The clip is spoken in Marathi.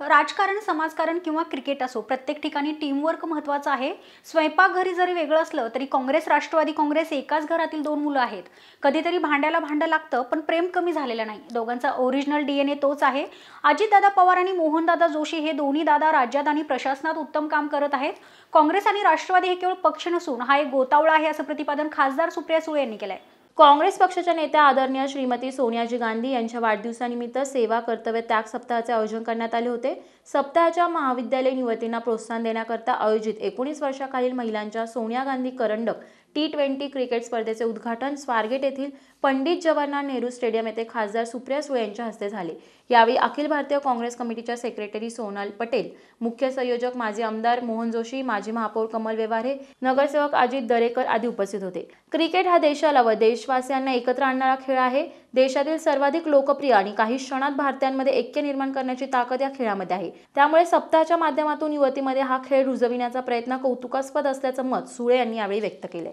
राजकारण समाजकारण किंवा क्रिकेट असो प्रत्येक ठिकाणी टीमवर्क महत्वाचं आहे स्वयंपाकघरी जरी वेगळं असलं तरी काँग्रेस राष्ट्रवादी काँग्रेस एकाच घरातील दोन मुलं आहेत कधीतरी भांड्याला भांडं लागतं पण प्रेम कमी झालेलं नाही दोघांचा ओरिजिनल डीएनए तोच आहे अजितदादा पवार आणि मोहनदादा जोशी हे दोन्ही दादा राज्यात आणि प्रशासनात उत्तम काम करत आहेत काँग्रेस आणि राष्ट्रवादी हे केवळ पक्ष नसून हा एक गोतावळा आहे असं प्रतिपादन खासदार सुप्रिया सुळे यांनी केलं आहे काँग्रेस पक्षाच्या नेत्या आदरणीय श्रीमती सोनियाजी गांधी यांच्या वाढदिवसानिमित्त सेवा कर्तव्य त्याग सप्ताहाचे आयोजन करण्यात आले होते सप्ताहाच्या महाविद्यालयीन युवतींना प्रोत्साहन देण्याकरता आयोजित एकोणीस वर्षाखालील महिलांच्या सोनिया गांधी करंडक टी ट्वेंटी क्रिकेट स्पर्धेचे उद्घाटन स्वारगेट येथील पंडित जवाहरलाल नेहरू स्टेडियम येथे खासदार सुप्रिया सुळे यांच्या हस्ते झाले यावेळी अखिल भारतीय काँग्रेस कमिटीच्या सेक्रेटरी सोनाल पटेल मुख्य संयोजक माजी आमदार मोहन जोशी माजी महापौर कमल व्यवहारे नगरसेवक अजित दरेकर आदी उपस्थित होते क्रिकेट हा देशाला व देशवासियांना एकत्र आणणारा खेळ आहे देशातील सर्वाधिक लोकप्रिय आणि काही क्षणात भारतीयांमध्ये ऐक्य निर्माण करण्याची ताकद या खेळामध्ये आहे त्यामुळे सप्ताहाच्या माध्यमातून युवतीमध्ये हा खेळ रुजविण्याचा प्रयत्न कौतुकास्पद असल्याचं मत सुळे यांनी यावेळी व्यक्त केले